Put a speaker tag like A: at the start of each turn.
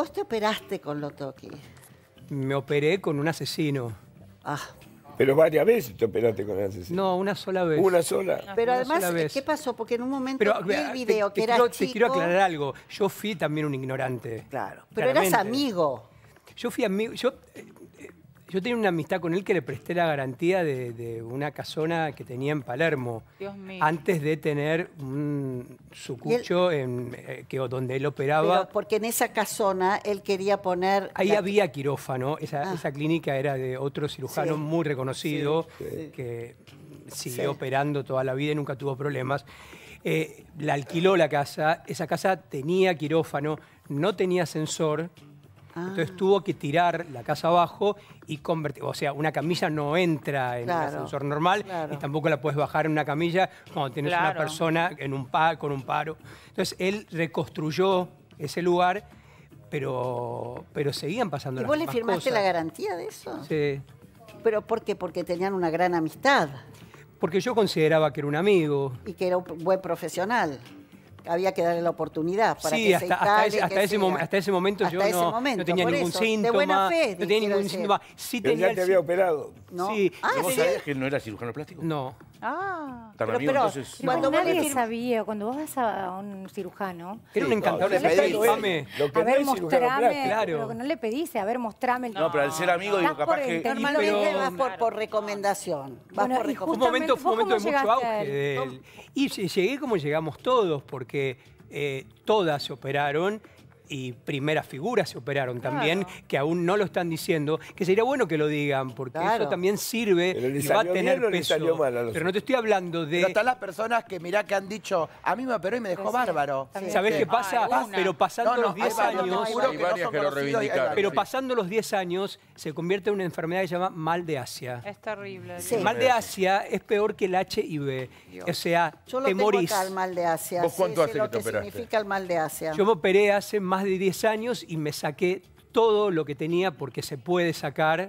A: vos te operaste con Lotoki.
B: Me operé con un asesino. Ah. Pero varias veces te operaste con un asesino. No, una sola vez. Una sola. Pero además,
A: ¿qué pasó? Porque en un momento vi el ah, video que era quiero, te quiero aclarar
B: algo. Yo fui también un ignorante. Claro. Pero eras amigo. Yo fui amigo. Yo tenía una amistad con él que le presté la garantía de, una casona que tenía en Palermo. Antes de tener un sucucho en, eh, que, donde él operaba.
A: porque en esa casona él quería poner... Ahí había
B: quirófano. Ah. Esa, clínica era de otro cirujano muy reconocido que siguió operando toda la vida y nunca tuvo problemas. Eh, la alquiló la casa. Esa casa tenía quirófano, no tenía ascensor entonces ah. tuvo que tirar la casa abajo y convertir. O sea, una camilla no entra en el ascensor normal y tampoco la puedes bajar en una camilla cuando tienes una persona en un con un paro. Entonces él reconstruyó ese lugar, pero, pero seguían pasando ¿Y vos le firmaste la
A: garantía de eso? Sí. ¿Pero por qué? Porque tenían una gran amistad.
B: Porque yo consideraba que era un amigo.
A: Y que era un buen profesional había que darle la oportunidad para que se instale, hasta, ese, hasta, ese momento yo no, tenía ningún síntoma. De buena fe, no tenía ningún síntoma. Sí ya te había operado. ¿No? Sí. Ah, ¿Vos sabías
B: que no era cirujano plástico? No.
A: Ah,
B: pero, entonces... cuando vos
A: sabía, cuando vos vas a un cirujano... Era un encantador, le pedís, a ver, mostrame, claro. pero no le pedís, a ver, mostrame... El... No, pero al ser amigo, digo, capaz que... Normalmente pero... vas por, por recomendación, vas por recomendación. Fue un momento, de mucho auge.
B: De él. Y llegué como llegamos todos, porque eh, todas operaron y primeras figuras se operaron también, que aún no lo están diciendo, que sería bueno que lo digan, porque eso también sirve y va a tener peso. pero no te estoy hablando de... Pero están las personas que mirá que han dicho, a mí me operó y me dejó bárbaro. sabes ¿Sabés qué este, pasa? pero pasando los 10 años... Pero pasando los 10 años se convierte en una enfermedad que se llama mal de Asia.
A: Es terrible. mal de
B: Asia es peor que el HIV. O sea, te el
A: mal de Asia. ¿Vos cuánto hace que, operaste? significa el mal de Asia? Yo
B: me operé hace más de 10 años y me saqué todo lo que tenía porque se puede sacar